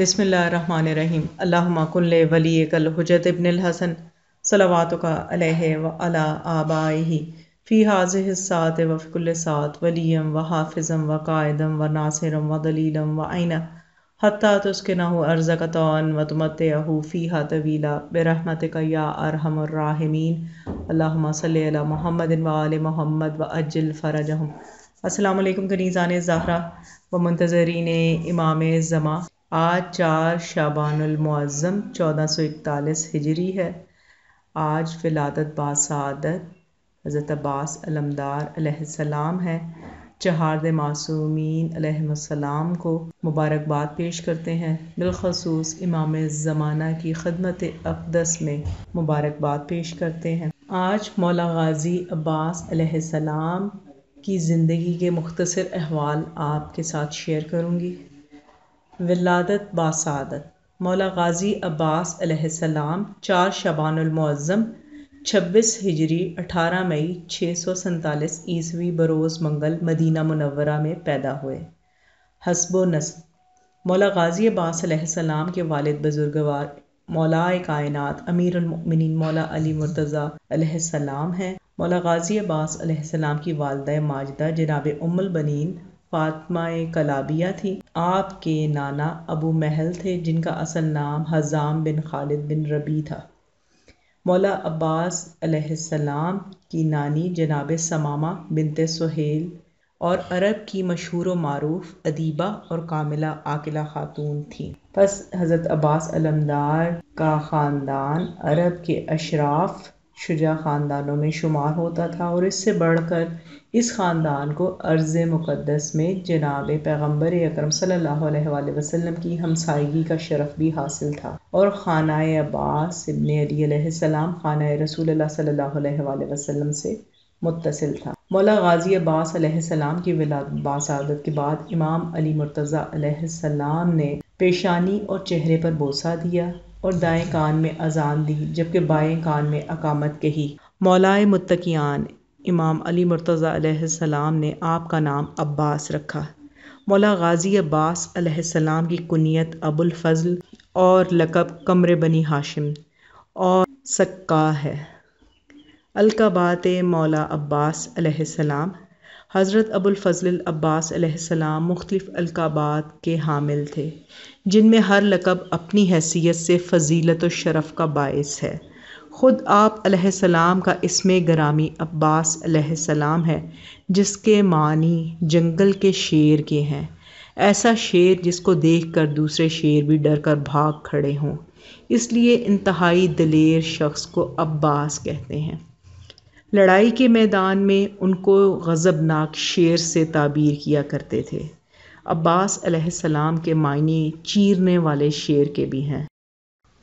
بسم اللہ الرحمن الرحیم اللہم کل ولی کل حجت ابن الحسن علیہ و علّہ فی حاضح و وفی ولیم و ولیم و قائدم و ناصرم و دلیلم تسکنہو ارزکتان نَو فیہا و برحمتکا یا ارحم الراحمین اللہم ارحم اللہ محمد محمد محمد و اجل السلام علیکم کنیزان زہرہ و منتظرین امام زمان آج چار شعبان المعظم چودہ سو اکتالیس ہجری ہے آج فلادت سعادت حضرت عباس علمدار علیہ السلام ہے چہارد معصومین علیہ السلام کو مبارکباد پیش کرتے ہیں بالخصوص امام زمانہ کی خدمت اقدس میں مبارکباد پیش کرتے ہیں آج مولا غازی عباس علیہ السلام کی زندگی کے مختصر احوال آپ کے ساتھ شیئر کروں گی ولادت باسعادت مولا غازی عباس علیہ السلام چار شبان المعظم چھبیس ہجری اٹھارہ مئی چھ سو سنتالیس عیسوی بروز منگل مدینہ منورہ میں پیدا ہوئے حسب و نث مولا غازی عباس علیہ السلام کے والد بزرگوار مولا کائنات امیر المؤمنین مولا علی مرتضیٰ علیہ السلام ہیں مولا غازی عباس علیہ السلام کی والدہ ماجدہ جناب ام البنین فاطمہ کلابیہ تھی آپ کے نانا ابو محل تھے جن کا اصل نام حضام بن خالد بن ربی تھا مولا عباس علیہ السلام کی نانی جناب سمامہ بنت سہیل اور عرب کی مشہور و معروف ادیبہ اور کاملہ عاقلہ خاتون تھیں پس حضرت عباس علمدار کا خاندان عرب کے اشراف شجا خاندانوں میں شمار ہوتا تھا اور اس سے بڑھ کر اس خاندان کو عرض مقدس میں جناب پیغمبر اکرم صلی اللہ علیہ وآلہ وسلم کی ہمسائیگی کا شرف بھی حاصل تھا اور خانہ عباس ابن علی علیہ السلام خانہ رسول اللہ صلی اللہ علیہ وآلہ وسلم سے متصل تھا مولا غازی عباس علیہ السلام کی ولاد باسعادت کے بعد امام علی مرتضیٰ علیہ السلام نے پیشانی اور چہرے پر بوسہ دیا اور دائیں کان میں اذان دی جبکہ بائیں کان میں اقامت کہی مولائے متقیان امام علی مرتضی علیہ السلام نے آپ کا نام عباس رکھا مولا غازی عباس علیہ السلام کی کنیت ابو الفضل اور لقب کمر بنی ہاشم اور سکا ہے القبات مولا عباس علیہ السلام حضرت ابوالفضل العباس علیہ السلام مختلف القابات کے حامل تھے جن میں ہر لقب اپنی حیثیت سے فضیلت و شرف کا باعث ہے خود آپ علیہ السلام کا اسم گرامی عباس علیہ السلام ہے جس کے معنی جنگل کے شیر کے ہیں ایسا شیر جس کو دیکھ کر دوسرے شیر بھی ڈر کر بھاگ کھڑے ہوں اس لیے انتہائی دلیر شخص کو عباس کہتے ہیں لڑائی کے میدان میں ان کو غضب ناک شعر سے تعبیر کیا کرتے تھے عباس علیہ السلام کے معنی چیرنے والے شعر کے بھی ہیں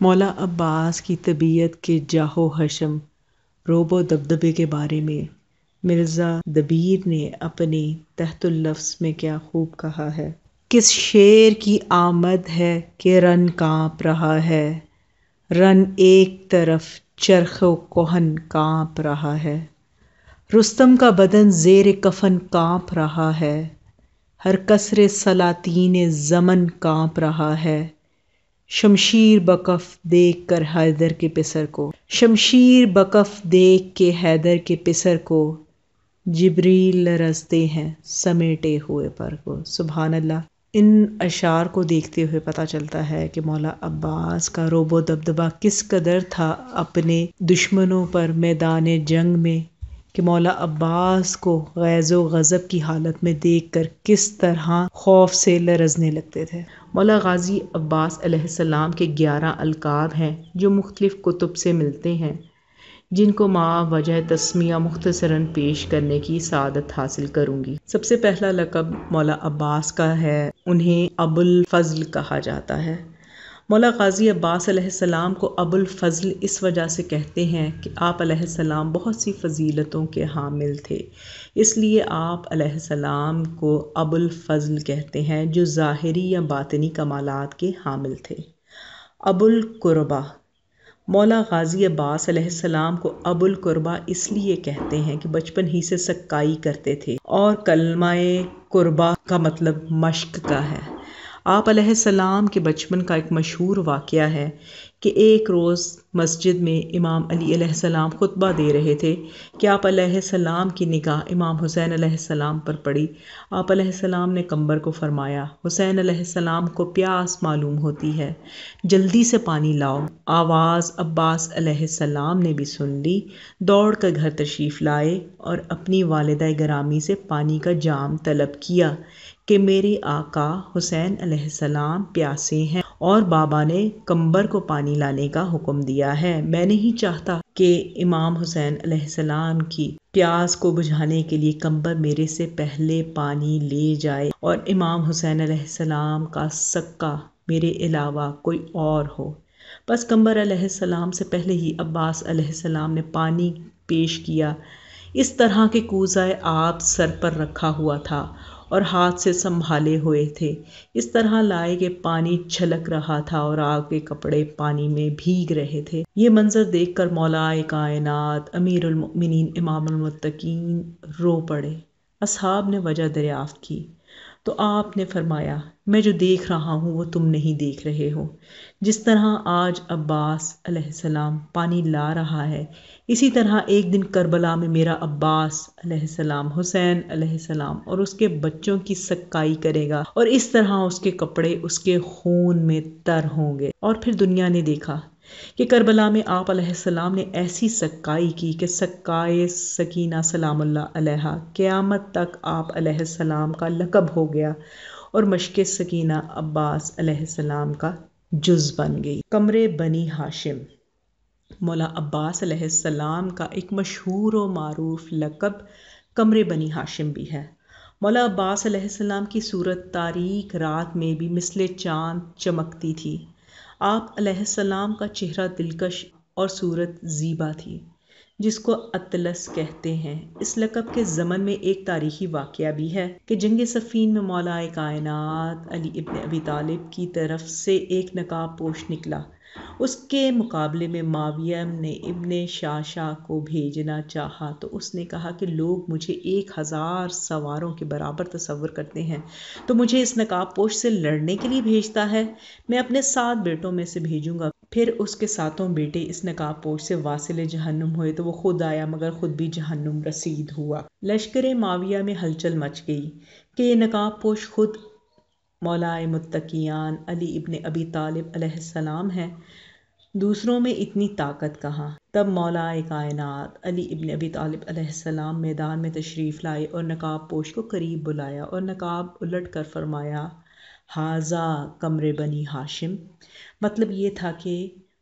مولا عباس کی طبیعت کے جاہ و حشم روب و دبدبے کے بارے میں مرزا دبیر نے اپنی تحت اللفظ میں کیا خوب کہا ہے کس شعر کی آمد ہے کہ رن کانپ رہا ہے رن ایک طرف چرخ و کوہن کانپ رہا ہے رستم کا بدن زیر کفن کانپ رہا ہے ہر کسر سلاطین زمن کانپ رہا ہے شمشیر بکف دیکھ کر حیدر کے پسر کو شمشیر بکف دیکھ کے حیدر کے پسر کو جبریل لرزتے ہیں سمیٹے ہوئے پر کو سبحان اللہ ان اشعار کو دیکھتے ہوئے پتہ چلتا ہے کہ مولا عباس کا روب و دبدبہ کس قدر تھا اپنے دشمنوں پر میدان جنگ میں کہ مولا عباس کو غیظ و غضب کی حالت میں دیکھ کر کس طرح خوف سے لرزنے لگتے تھے مولا غازی عباس علیہ السلام کے گیارہ القاب ہیں جو مختلف کتب سے ملتے ہیں جن کو ما وجہ تسمیہ مختصراً پیش کرنے کی سعادت حاصل کروں گی سب سے پہلا لقب مولا عباس کا ہے انہیں الفضل کہا جاتا ہے مولا غازی عباس علیہ السلام کو الفضل اس وجہ سے کہتے ہیں کہ آپ علیہ السلام بہت سی فضیلتوں کے حامل تھے اس لیے آپ علیہ السلام کو ابو الفضل کہتے ہیں جو ظاہری یا باطنی کمالات کے حامل تھے القربہ مولا غازی عباس علیہ السلام کو القربہ اس لیے کہتے ہیں کہ بچپن ہی سے سکائی کرتے تھے اور کلمہ قربہ کا مطلب مشق کا ہے آپ علیہ السلام کے بچپن کا ایک مشہور واقعہ ہے کہ ایک روز مسجد میں امام علی علیہ السلام خطبہ دے رہے تھے کہ آپ علیہ السلام کی نگاہ امام حسین علیہ السلام پر پڑی آپ علیہ السلام نے کمبر کو فرمایا حسین علیہ السلام کو پیاس معلوم ہوتی ہے جلدی سے پانی لاؤ آواز عباس علیہ السلام نے بھی سن لی دوڑ کر گھر تشریف لائے اور اپنی والدہ گرامی سے پانی کا جام طلب کیا کہ میرے آقا حسین علیہ السلام پیاسے ہیں اور بابا نے کمبر کو پانی لانے کا حکم دیا ہے میں نہیں چاہتا کہ امام حسین علیہ السلام کی پیاس کو بجھانے کے لیے کمبر میرے سے پہلے پانی لے جائے اور امام حسین علیہ السلام کا سکہ میرے علاوہ کوئی اور ہو بس کمبر علیہ السلام سے پہلے ہی عباس علیہ السلام نے پانی پیش کیا اس طرح کے کوزہ آب سر پر رکھا ہوا تھا اور ہاتھ سے سنبھالے ہوئے تھے اس طرح لائے کے پانی چھلک رہا تھا اور آگ کے کپڑے پانی میں بھیگ رہے تھے یہ منظر دیکھ کر مولائے کائنات امیر المؤمنین امام المتقین رو پڑے اصحاب نے وجہ دریافت کی تو آپ نے فرمایا میں جو دیکھ رہا ہوں وہ تم نہیں دیکھ رہے ہو جس طرح آج عباس علیہ السلام پانی لا رہا ہے اسی طرح ایک دن کربلا میں میرا عباس علیہ السلام حسین علیہ السلام اور اس کے بچوں کی سکائی کرے گا اور اس طرح اس کے کپڑے اس کے خون میں تر ہوں گے اور پھر دنیا نے دیکھا کہ کربلا میں آپ علیہ السلام نے ایسی سکائی کی کہ سکائے سکینہ سلام اللہ علیہ قیامت تک آپ علیہ السلام کا لقب ہو گیا اور مشق سکینہ عباس علیہ السلام کا جز بن گئی کمرے بنی ہاشم مولا عباس علیہ السلام کا ایک مشہور و معروف لقب کمرے بنی ہاشم بھی ہے مولا عباس علیہ السلام کی صورت تاریک رات میں بھی مثل چاند چمکتی تھی آپ علیہ السلام کا چہرہ دلکش اور صورت زیبہ تھی جس کو اطلس کہتے ہیں اس لقب کے ضمن میں ایک تاریخی واقعہ بھی ہے کہ جنگ صفین میں مولا کائنات علی ابن ابی طالب کی طرف سے ایک نقاب پوش نکلا اس کے مقابلے میں ماویم نے ابن شاہ شاہ کو بھیجنا چاہا تو اس نے کہا کہ لوگ مجھے ایک ہزار سواروں کے برابر تصور کرتے ہیں تو مجھے اس نقاب پوش سے لڑنے کے لیے بھیجتا ہے میں اپنے سات بیٹوں میں سے بھیجوں گا پھر اس کے ساتوں بیٹے اس نقاب پوش سے واصل جہنم ہوئے تو وہ خود آیا مگر خود بھی جہنم رسید ہوا لشکر معاویہ میں ہلچل مچ گئی کہ یہ نقاب پوش خود مولا متقیان علی ابن ابی طالب علیہ السلام ہے دوسروں میں اتنی طاقت کہاں تب مولا کائنات علی ابن ابی طالب علیہ السلام میدان میں تشریف لائے اور نقاب پوش کو قریب بلایا اور نقاب الٹ کر فرمایا حاضہ کمر بنی ہاشم مطلب یہ تھا کہ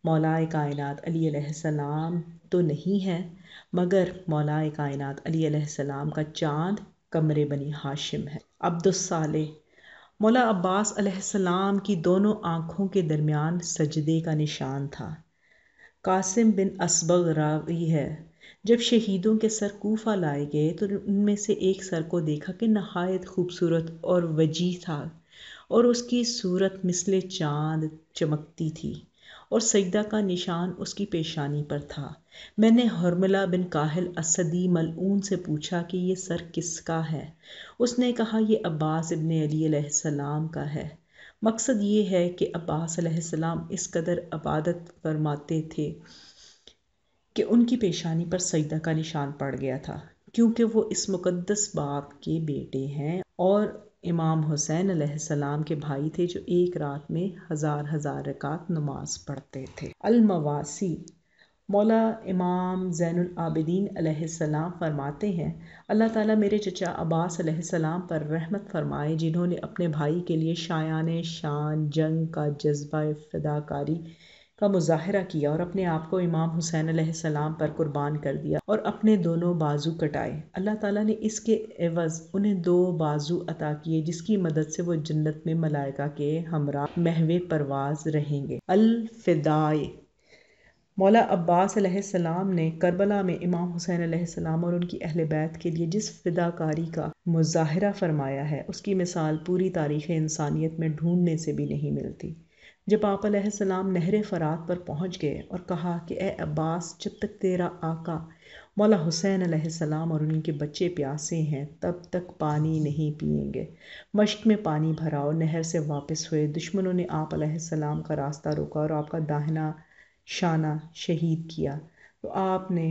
مولائے کائنات علی علیہ السلام تو نہیں ہے مگر مولائے کائنات علی علیہ السلام کا چاند کمر بنی حاشم ہے عبد الصالح مولا عباس علیہ السلام کی دونوں آنکھوں کے درمیان سجدے کا نشان تھا قاسم بن اسبغ راغی ہے جب شہیدوں کے سر کوفہ لائے گئے تو ان میں سے ایک سر کو دیکھا کہ نہایت خوبصورت اور وجی تھا اور اس کی صورت مثل چاند چمکتی تھی اور سجدہ کا نشان اس کی پیشانی پر تھا میں نے ہرملا بن کاہل اسدی ملعون سے پوچھا کہ یہ سر کس کا ہے اس نے کہا یہ عباس ابن علی علیہ السلام کا ہے مقصد یہ ہے کہ عباس علیہ السلام اس قدر عبادت فرماتے تھے کہ ان کی پیشانی پر سجدہ کا نشان پڑ گیا تھا کیونکہ وہ اس مقدس باپ کے بیٹے ہیں اور امام حسین علیہ السلام کے بھائی تھے جو ایک رات میں ہزار ہزار رکعت نماز پڑھتے تھے المواسی مولا امام زین العابدین علیہ السلام فرماتے ہیں اللہ تعالیٰ میرے چچا عباس علیہ السلام پر رحمت فرمائے جنہوں نے اپنے بھائی کے لیے شایان شان جنگ کا جذبہ فداکاری کا مظاہرہ کیا اور اپنے آپ کو امام حسین علیہ السلام پر قربان کر دیا اور اپنے دونوں بازو کٹائے اللہ تعالیٰ نے اس کے عوض انہیں دو بازو عطا کیے جس کی مدد سے وہ جنت میں ملائکہ کے ہمراہ مہوے پرواز رہیں گے الفدائے مولا عباس علیہ السلام نے کربلا میں امام حسین علیہ السلام اور ان کی اہل بیت کے لیے جس فداکاری کا مظاہرہ فرمایا ہے اس کی مثال پوری تاریخ انسانیت میں ڈھونڈنے سے بھی نہیں ملتی جب آپ علیہ السلام نہر فرات پر پہنچ گئے اور کہا کہ اے عباس جب تک تیرا آقا مولا حسین علیہ السلام اور ان کے بچے پیاسے ہیں تب تک پانی نہیں پئیں گے مشق میں پانی بھراؤ نہر سے واپس ہوئے دشمنوں نے آپ علیہ السلام کا راستہ روکا اور آپ کا داہنا شانہ شہید کیا تو آپ نے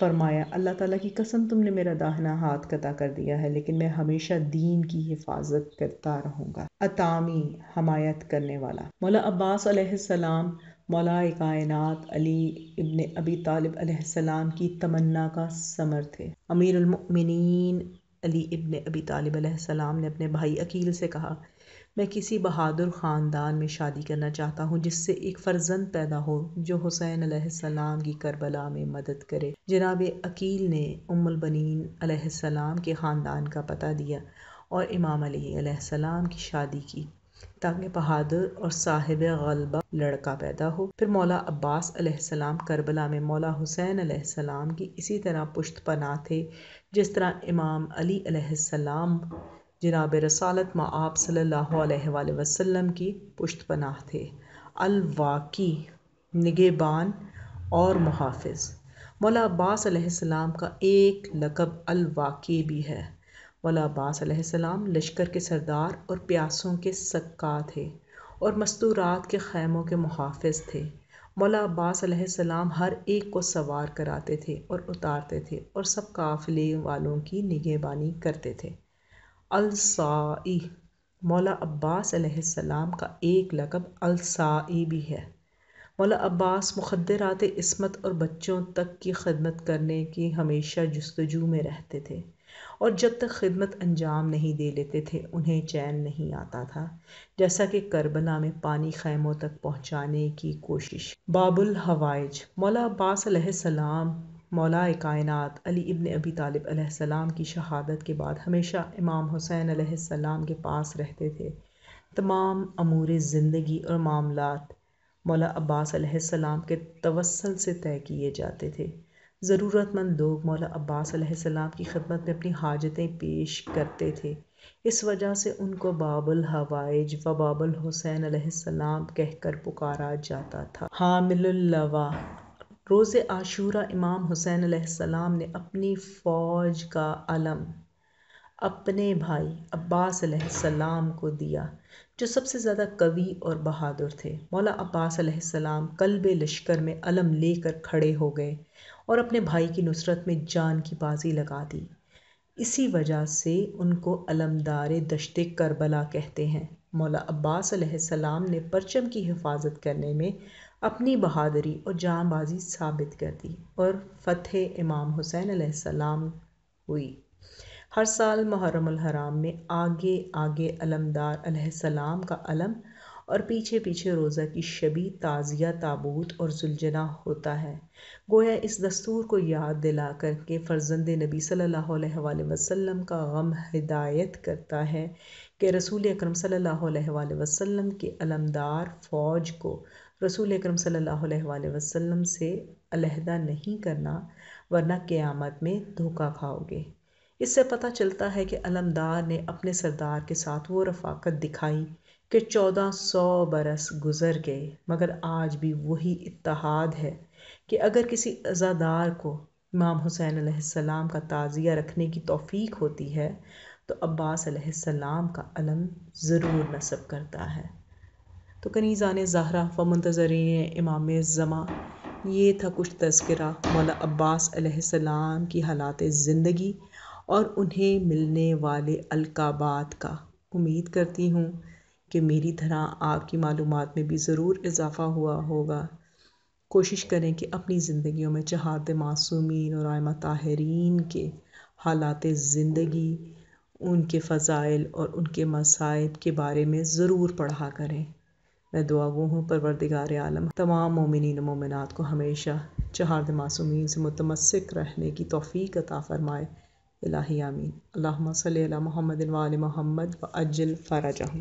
فرمایا اللہ تعالیٰ کی قسم تم نے میرا داہنا ہاتھ قطع کر دیا ہے لیکن میں ہمیشہ دین کی حفاظت کرتا رہوں گا اتامی حمایت کرنے والا مولا عباس علیہ السلام مولا کائنات علی ابن ابی طالب علیہ السلام کی تمنا کا سمر تھے امیر المؤمنین علی ابن ابی طالب علیہ السلام نے اپنے بھائی عقیل سے کہا میں کسی بہادر خاندان میں شادی کرنا چاہتا ہوں جس سے ایک فرزند پیدا ہو جو حسین علیہ السلام کی کربلا میں مدد کرے جناب عقیل نے ام البنین علیہ السلام کے خاندان کا پتہ دیا اور امام علیہ علیہ السلام کی شادی کی تاکہ بہادر اور صاحب غلبہ لڑکا پیدا ہو پھر مولا عباس علیہ السلام کربلا میں مولا حسین علیہ السلام کی اسی طرح پشت پناہ تھے جس طرح امام علی علیہ السلام جناب رسالت مع آپ صلی اللہ علیہ وآلہ وسلم کی پشت پناہ تھے الواقی نگہبان اور محافظ مولا عباس علیہ السلام کا ایک لقب الواقی بھی ہے مولا عباس علیہ السلام لشکر کے سردار اور پیاسوں کے سکا تھے اور مستورات کے خیموں کے محافظ تھے مولا عباس علیہ السلام ہر ایک کو سوار کراتے تھے اور اتارتے تھے اور سب قافلے والوں کی نگہبانی بانی کرتے تھے السائی مولا عباس علیہ السلام کا ایک لقب السائی بھی ہے مولا عباس مخدرات عصمت اور بچوں تک کی خدمت کرنے کی ہمیشہ جستجو میں رہتے تھے اور جب تک خدمت انجام نہیں دے لیتے تھے انہیں چین نہیں آتا تھا جیسا کہ کربلا میں پانی خیموں تک پہنچانے کی کوشش باب الحوائج مولا عباس علیہ السلام مولائے کائنات علی ابن ابی طالب علیہ السلام کی شہادت کے بعد ہمیشہ امام حسین علیہ السلام کے پاس رہتے تھے تمام امور زندگی اور معاملات مولا عباس علیہ السلام کے توسل سے طے کیے جاتے تھے ضرورت مند لوگ مولا عباس علیہ السلام کی خدمت میں اپنی حاجتیں پیش کرتے تھے اس وجہ سے ان کو باب الحوائج و باب الحسین علیہ السلام کہہ کر پکارا جاتا تھا حامل اللوا روز عاشورہ امام حسین علیہ السلام نے اپنی فوج کا علم اپنے بھائی عباس علیہ السلام کو دیا جو سب سے زیادہ قوی اور بہادر تھے مولا عباس علیہ السلام قلب لشکر میں علم لے کر کھڑے ہو گئے اور اپنے بھائی کی نصرت میں جان کی بازی لگا دی اسی وجہ سے ان کو علمدار دشت کربلا کہتے ہیں مولا عباس علیہ السلام نے پرچم کی حفاظت کرنے میں اپنی بہادری اور جان بازی ثابت کر دی اور فتح امام حسین علیہ السلام ہوئی ہر سال محرم الحرام میں آگے آگے علمدار علیہ السلام کا علم اور پیچھے پیچھے روزہ کی شبی تعزیہ تابوت اور زلجنہ ہوتا ہے گویا اس دستور کو یاد دلا کر کے فرزند نبی صلی اللہ علیہ وآلہ وسلم کا غم ہدایت کرتا ہے کہ رسول اکرم صلی اللہ علیہ وآلہ وسلم کے علمدار فوج کو رسول اکرم صلی اللہ علیہ وآلہ وسلم سے علیحدہ نہیں کرنا ورنہ قیامت میں دھوکہ کھاؤ گے اس سے پتہ چلتا ہے کہ علمدار نے اپنے سردار کے ساتھ وہ رفاقت دکھائی کہ چودہ سو برس گزر گئے مگر آج بھی وہی اتحاد ہے کہ اگر کسی ازادار کو امام حسین علیہ السلام کا تعزیہ رکھنے کی توفیق ہوتی ہے تو عباس علیہ السلام کا علم ضرور نصب کرتا ہے تو کنیزان زہرہ و منتظرین امام زمان یہ تھا کچھ تذکرہ مولا عباس علیہ السلام کی حالات زندگی اور انہیں ملنے والے القابات کا امید کرتی ہوں کہ میری طرح آپ کی معلومات میں بھی ضرور اضافہ ہوا ہوگا کوشش کریں کہ اپنی زندگیوں میں چہارت معصومین اور آئمہ تاہرین کے حالات زندگی ان کے فضائل اور ان کے مصائب کے بارے میں ضرور پڑھا کریں میں دعا گو ہوں پروردگار عالم تمام و مومنات کو ہمیشہ چہارد معصومین سے متمسک رہنے کی توفیق عطا فرمائے الہی آمین اللہم صلی اللہ محمد محمد و اجل فرجہ